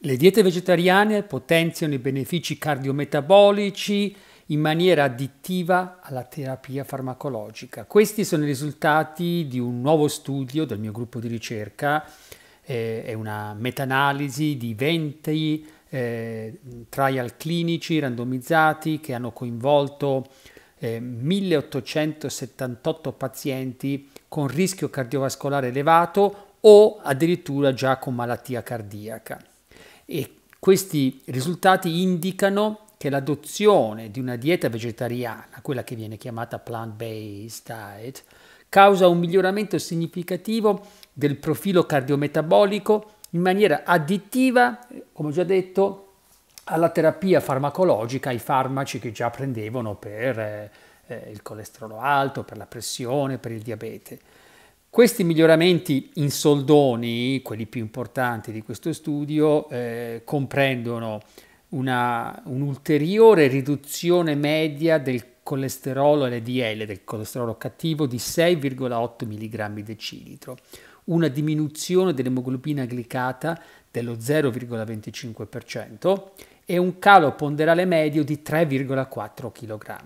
Le diete vegetariane potenziano i benefici cardiometabolici in maniera additiva alla terapia farmacologica. Questi sono i risultati di un nuovo studio del mio gruppo di ricerca, eh, è una meta-analisi di 20 eh, trial clinici randomizzati che hanno coinvolto eh, 1878 pazienti con rischio cardiovascolare elevato o addirittura già con malattia cardiaca e questi risultati indicano che l'adozione di una dieta vegetariana, quella che viene chiamata plant-based diet, causa un miglioramento significativo del profilo cardiometabolico in maniera additiva, come ho già detto, alla terapia farmacologica, ai farmaci che già prendevano per eh, eh il colesterolo alto, per la pressione, per il diabete. Questi miglioramenti in soldoni, quelli più importanti di questo studio, eh, comprendono un'ulteriore riduzione media del colesterolo LDL, del colesterolo cattivo, di 6,8 mg decilitro, una diminuzione dell'emoglobina glicata dello 0,25% e un calo ponderale medio di 3,4 kg.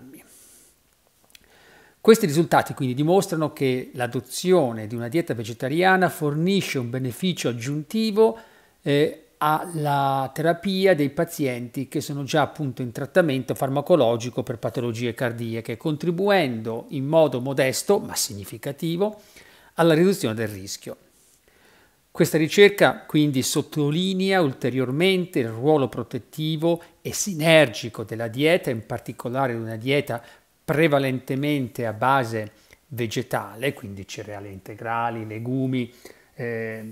Questi risultati quindi dimostrano che l'adozione di una dieta vegetariana fornisce un beneficio aggiuntivo eh, alla terapia dei pazienti che sono già appunto in trattamento farmacologico per patologie cardiache, contribuendo in modo modesto ma significativo alla riduzione del rischio. Questa ricerca quindi sottolinea ulteriormente il ruolo protettivo e sinergico della dieta, in particolare di una dieta prevalentemente a base vegetale, quindi cereali integrali, legumi, eh,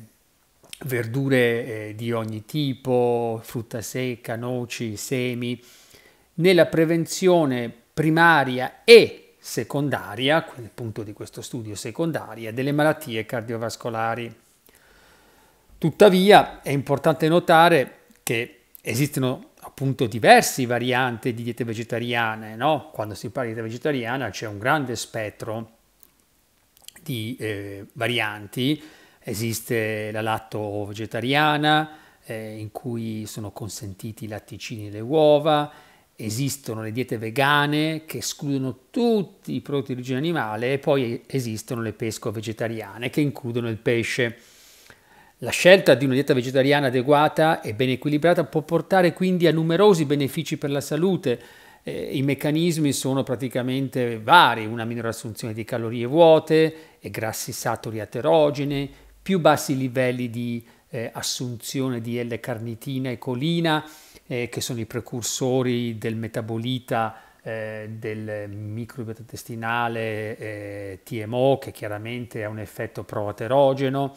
verdure eh, di ogni tipo, frutta secca, noci, semi, nella prevenzione primaria e secondaria, quindi punto di questo studio secondaria, delle malattie cardiovascolari. Tuttavia è importante notare che esistono appunto diverse varianti di diete vegetariane, no? Quando si parla di dieta vegetariana c'è un grande spettro di eh, varianti, esiste la latto vegetariana eh, in cui sono consentiti i latticini e le uova, esistono le diete vegane che escludono tutti i prodotti di origine animale e poi esistono le pesco vegetariane che includono il pesce. La scelta di una dieta vegetariana adeguata e ben equilibrata può portare quindi a numerosi benefici per la salute. Eh, I meccanismi sono praticamente vari, una minore assunzione di calorie vuote e grassi saturi aterogene, più bassi livelli di eh, assunzione di L-carnitina e colina, eh, che sono i precursori del metabolita eh, del microbiota intestinale eh, TMO, che chiaramente ha un effetto proaterogeno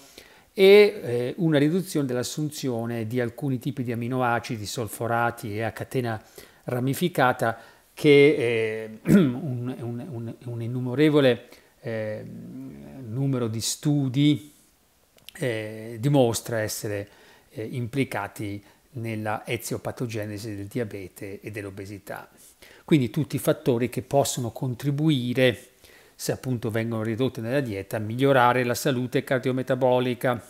e eh, una riduzione dell'assunzione di alcuni tipi di aminoacidi solforati e a catena ramificata che eh, un, un, un, un, innumerevole eh, numero di studi eh, dimostra essere eh, implicati nella eziopatogenesi del diabete e dell'obesità. Quindi tutti i fattori che possono contribuire se appunto vengono ridotte nella dieta, migliorare la salute cardiometabolica.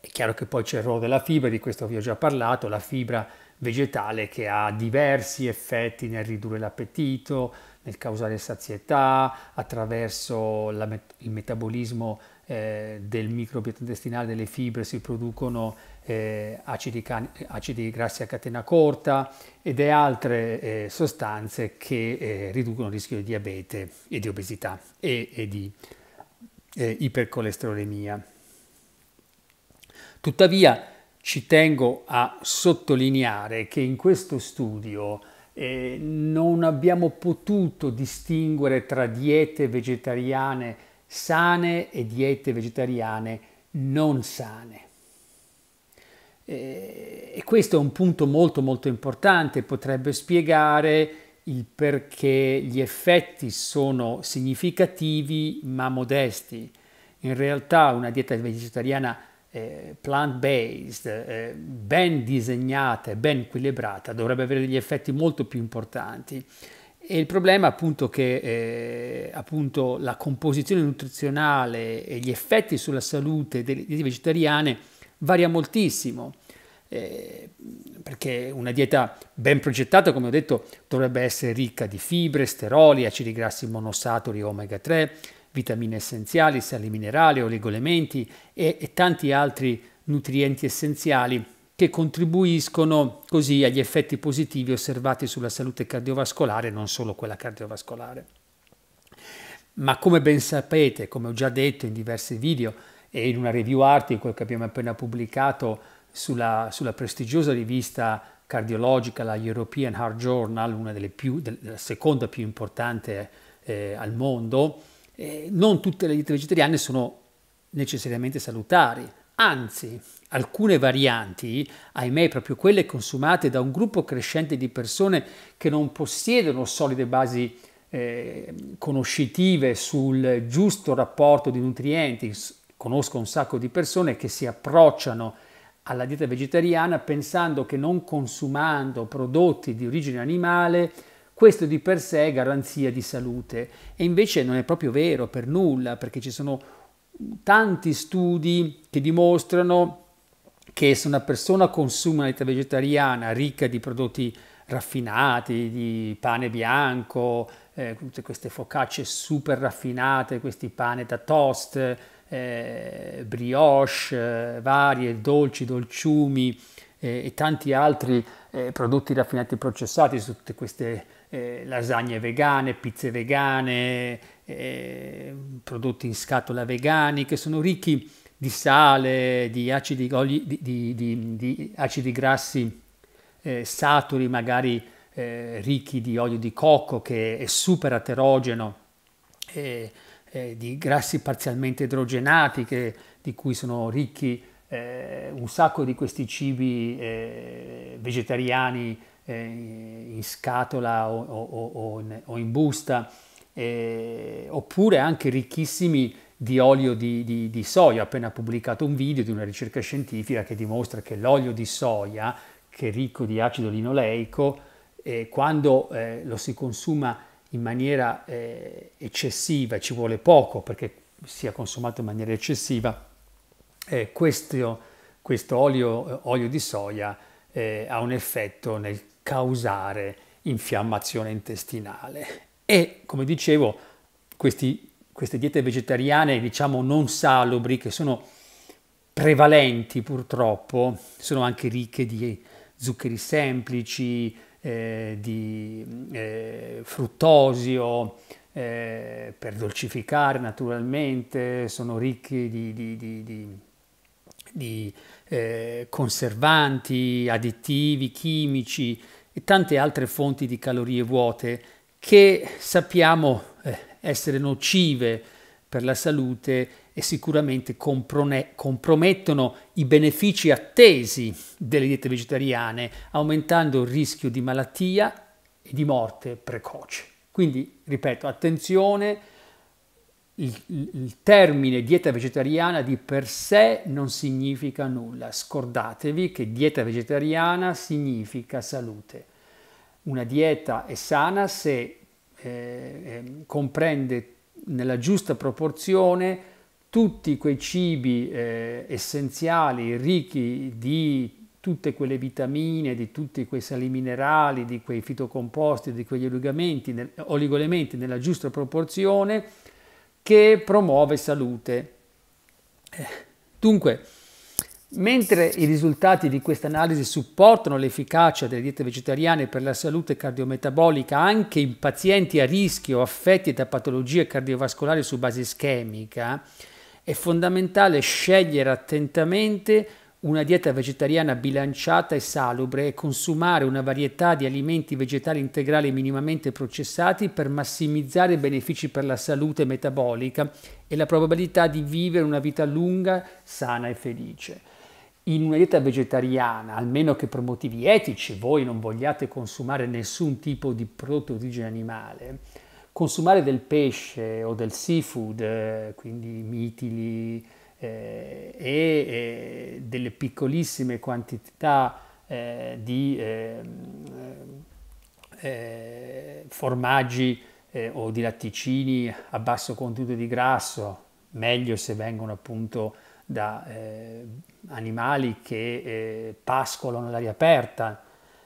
È chiaro che poi c'è il ruolo della fibra, di questo vi ho già parlato, la fibra vegetale che ha diversi effetti nel ridurre l'appetito, nel causare sazietà, attraverso met il metabolismo eh, del microbiota intestinale delle fibre si producono eh, acidi, acidi, grassi a catena corta ed altre eh, sostanze che eh, riducono il rischio di diabete e di obesità e, e di eh, ipercolesterolemia. Tuttavia ci tengo a sottolineare che in questo studio eh, non abbiamo potuto distinguere tra diete vegetariane sane e diete vegetariane non sane eh, e questo è un punto molto molto importante, potrebbe spiegare il perché gli effetti sono significativi ma modesti. In realtà una dieta vegetariana eh, plant-based, eh, ben disegnata e ben equilibrata, dovrebbe avere degli effetti molto più importanti. E il problema è appunto che eh, appunto, la composizione nutrizionale e gli effetti sulla salute delle diete vegetariane varia moltissimo. Eh, perché una dieta ben progettata, come ho detto, dovrebbe essere ricca di fibre, steroli, acidi grassi monosaturi, omega 3, vitamine essenziali, sali minerali, oligoelementi e, e tanti altri nutrienti essenziali che contribuiscono così agli effetti positivi osservati sulla salute cardiovascolare, non solo quella cardiovascolare. Ma come ben sapete, come ho già detto in diversi video, e in una review article che abbiamo appena pubblicato sulla, sulla prestigiosa rivista cardiologica, la European Heart Journal, una delle più, della seconda più importante eh, al mondo, eh, non tutte le diete vegetariane sono necessariamente salutari, anzi alcune varianti, ahimè proprio quelle consumate da un gruppo crescente di persone che non possiedono solide basi eh, conoscitive sul giusto rapporto di nutrienti Conosco un sacco di persone che si approcciano alla dieta vegetariana pensando che non consumando prodotti di origine animale questo di per sé è garanzia di salute e invece non è proprio vero per nulla perché ci sono tanti studi che dimostrano che se una persona consuma una dieta vegetariana ricca di prodotti raffinati, di pane bianco, eh, tutte queste focacce super raffinate, questi pane da toast, eh, brioche eh, varie, dolci, dolciumi eh, e tanti altri eh, prodotti raffinati e processati su tutte queste lasagne vegane, pizze vegane, prodotti in scatola vegani che sono ricchi di sale, di acidi, di, di, di, acidi grassi eh, saturi, magari eh, ricchi di olio di cocco che è super aterogeno. Eh, eh, di grassi parzialmente idrogenati che, di cui sono ricchi eh, un sacco di questi cibi eh, vegetariani eh, in scatola o, o, o, in, o in, busta, eh, oppure anche ricchissimi di olio di, di, di soia. Ho appena pubblicato un video di una ricerca scientifica che dimostra che l'olio di soia, che è ricco di acido linoleico, eh, quando lo si consuma in maniera eh, eccessiva, ci vuole poco perché sia consumato in maniera eccessiva, eh, questo, questo olio, eh, olio, di soia eh, ha un effetto nel causare infiammazione intestinale. E come dicevo, questi, queste diete vegetariane, diciamo non salubri, che sono prevalenti purtroppo, sono anche ricche di zuccheri semplici, eh, di eh, fruttosio eh, per dolcificare naturalmente, sono ricchi di, di, di, di eh, conservanti, additivi, chimici e tante altre fonti di calorie vuote che sappiamo eh, essere nocive per la salute e sicuramente compromettono i benefici attesi delle diete vegetariane, aumentando il rischio di malattia e di morte precoce. Quindi, ripeto, attenzione, il, il termine dieta vegetariana di per sé non significa nulla. Scordatevi che dieta vegetariana significa salute. Una dieta è sana se eh, ehm, comprende nella giusta proporzione tutti quei cibi eh, essenziali, ricchi di tutte quelle vitamine, di tutti quei sali minerali, di quei fitocomposti, di quegli oligoelementi, oligoelementi nella giusta proporzione che promuove salute. Eh, dunque, Mentre i risultati di questa analisi supportano l'efficacia delle diete vegetariane per la salute cardiometabolica anche in pazienti a rischio affetti da patologie cardiovascolari su base ischemica, è fondamentale scegliere attentamente una dieta vegetariana bilanciata e salubre e consumare una varietà di alimenti vegetali integrali minimamente processati per massimizzare i benefici per la salute metabolica e la probabilità di vivere una vita lunga, sana e felice in una dieta vegetariana, almeno che per motivi etici voi non vogliate consumare nessun tipo di prodotto di origine animale, consumare del pesce o del seafood, eh, quindi mitili eh, e, e, delle piccolissime quantità eh, di ehm, eh, formaggi eh, o di latticini a basso contenuto di grasso, meglio se vengono appunto da eh, animali che eh, pascolano all'aria aperta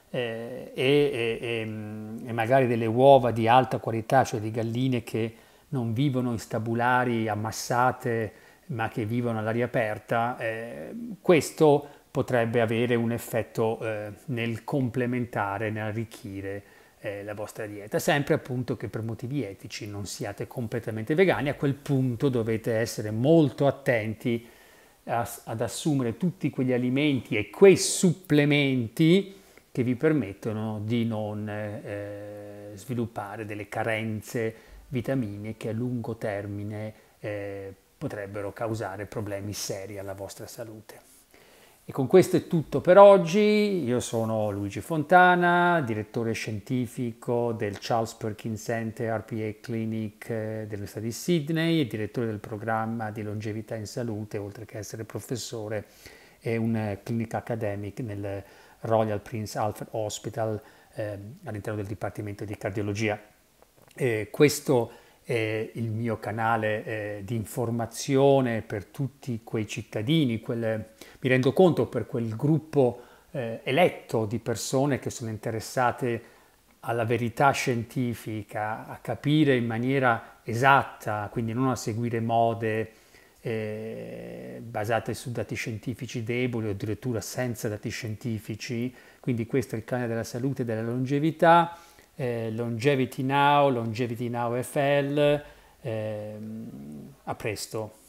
eh, e, e, mm, e, magari delle uova di alta qualità, cioè di galline che non vivono in stabulari ammassate ma che vivono all'aria aperta, eh, questo potrebbe avere un effetto eh, nel complementare, nell'arricchire eh, la vostra dieta, sempre appunto che per motivi etici non siate completamente vegani, a quel punto dovete essere molto attenti ad assumere tutti quegli alimenti e quei supplementi che vi permettono di non eh, eh, sviluppare delle carenze vitamine che a lungo termine eh, potrebbero causare problemi seri alla vostra salute. E con questo è tutto per oggi, io sono Luigi Fontana, direttore scientifico del Charles Perkins Center RPA Clinic eh, dell'Università di Sydney e direttore del programma di longevità in salute, oltre che essere professore e un eh, clinic academic nel Royal Prince Alfred Hospital eh, all'interno del Dipartimento di Cardiologia. Eh, questo eh, il mio canale eh, di informazione per tutti quei cittadini, quel, mi rendo conto per quel gruppo eh, eletto di persone che sono interessate alla verità scientifica, a capire in maniera esatta, quindi non a seguire mode eh, basate su dati scientifici deboli o addirittura senza dati scientifici, quindi questo è il canale della salute e della longevità eh, Longevity Now, Longevity Now FL, eh, a presto.